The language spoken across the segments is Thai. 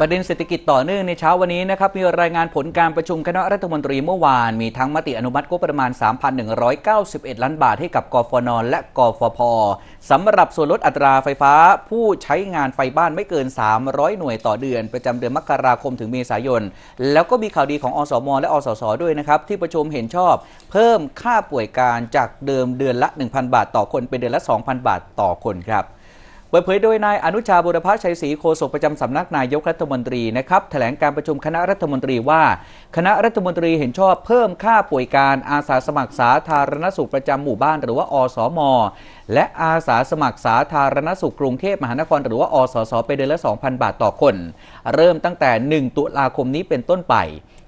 ประเด็นเศรษฐกิจต่อเนื่องในเช้าวันนี้นะครับ มีรายงานผลการประชุมคณะรัฐมนตรีเมื่อวานมีทั้งมติอนุมัติงบประมาณ 3,191 ล้านบาทให้กับกฟนและกฟพสำหรับส่วนลดอัตราไฟฟ้า ผู้ใช้งานไฟบ้านไม่เกิน 300 หน่วยต่อเดือน ประจำเดือนมกราคมถึงเมษายน แล้วก็มีข่าวดีของอสมและอสสด้วยนะครับที่ประชุมเห็นชอบ เพิ่มค่าป่วยการจากเดิมเดือนละ 1,000 บาทต่อคนเป็นเดือนละ 2,000 บาทต่อคนครับเปิดเผยโดยนายอนุชาบุรพชัยศรีโฆษกประจำสำนักนายกรัฐมนตรีนะครับแถลงการประชุมคณะรัฐมนตรีว่า คณะรัฐมนตรีเห็นชอบเพิ่มค่าป่วยการอาสาสมัครสาธารณสุขประจำหมู่บ้าน หรือว่าอสมและอาสาสมัครสาธารณสุขกรุงเทพมหานครหรือว่าอสสไปเดือนละ 2,000 บาทต่อคน เริ่มตั้งแต่ 1 ตุลาคมนี้เป็นต้นไป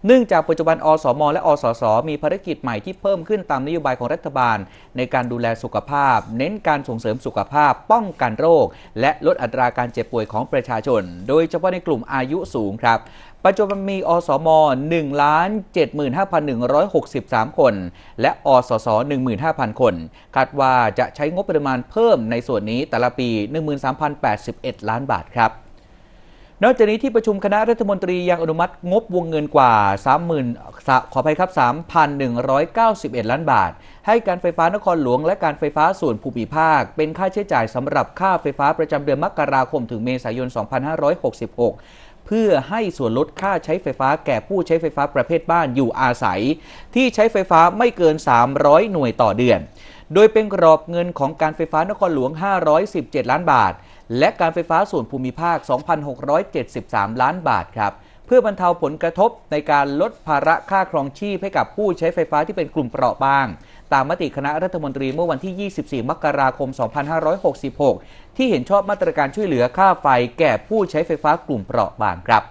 เนื่องจากปัจจุบันอสม และอสส มีภารกิจใหม่ที่เพิ่มขึ้นตามนโยบายของรัฐบาลในการดูแลสุขภาพ เน้นการส่งเสริมสุขภาพป้องกันโรค และลดอัตราการเจ็บป่วยของประชาชน โดยเฉพาะในกลุ่มอายุสูงครับ ปัจจุบันมีอสม1 75,163 คนและอสส 15,000 คนคาดว่าจะใช้งบปริมาณเพิ่มในส่วนนี้แต่ละปี 13,081 ล้านบาทครับ นอกจากนี้ที่ประชุมคณะรัฐมนตรียังอนุมัติงบวงเงินกว่า 30,000ขออภัยครับ3,191 ล้านบาท ให้การไฟฟ้านครหลวงและการไฟฟ้าส่วนภูมิภาค เป็นค่าใช้จ่ายสำหรับค่าไฟฟ้าประจำเดือนมกราคมถึงเมษายน 2566เพื่อให้ส่วนลดค่าใช้ไฟฟ้าแก่ผู้ใช้ไฟฟ้าประเภทบ้านอยู่อาศัย ที่ใช้ไฟฟ้าไม่เกิน 300 หน่วยต่อเดือน โดยเป็นกรอบเงินของการไฟฟ้านครหลวง 517 ล้านบาท และการไฟฟ้าส่วนภูมิภาค 2,673 ล้านบาทครับ เพื่อบรรเทาผลกระทบในการลดภาระค่าครองชีพให้กับผู้ใช้ไฟฟ้าที่เป็นกลุ่มเปราะบางตามมติคณะรัฐมนตรีเมื่อวันที่ 24 มกราคม 2566 ที่เห็นชอบมาตรการช่วยเหลือค่าไฟแก่ผู้ใช้ไฟฟ้ากลุ่มเปราะบางครับ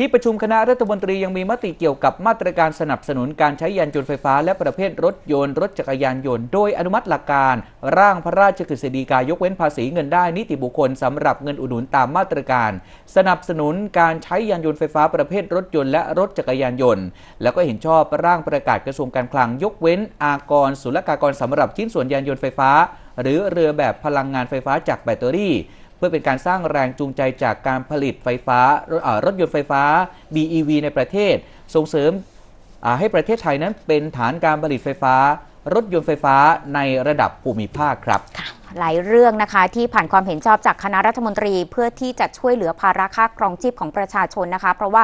ที่ประชุมคณะรัฐมนตรียังมีมติเกี่ยวกับมาตรการสนับสนุนการใช้ยานยนต์ไฟฟ้าและประเภทรถยนต์รถจักรยานยนต์โดยอนุมัติหลักการร่างพระราชกฤษฎีกายกเว้นภาษีเงินได้นิติบุคคลสำหรับเงินอุดหนุนตามมาตรการสนับสนุนการใช้ยานยนต์ไฟฟ้าประเภทรถยนต์และรถจักรยานยนต์แล้วก็เห็นชอบร่างประกาศกระทรวงการคลังยกเว้นอากรศุลกากรสำหรับชิ้นส่วนยานยนต์ไฟฟ้าหรือเรือแบบพลังงานไฟฟ้าจากแบตเตอรี่เพื่อเป็นการสร้างแรงจูงใจจากการผลิตไฟฟ้ารถยนต์ไฟฟ้า BEV ในประเทศส่งเสริมให้ประเทศไทยนั้นเป็นฐานการผลิตไฟฟ้า รถยนต์ไฟฟ้าในระดับภูมิภาคครับหลายเรื่องนะคะที่ผ่านความเห็นชอบจากคณะรัฐมนตรีเพื่อที่จะช่วยเหลือภาระค่าครองชีพของประชาชนนะคะเพราะว่า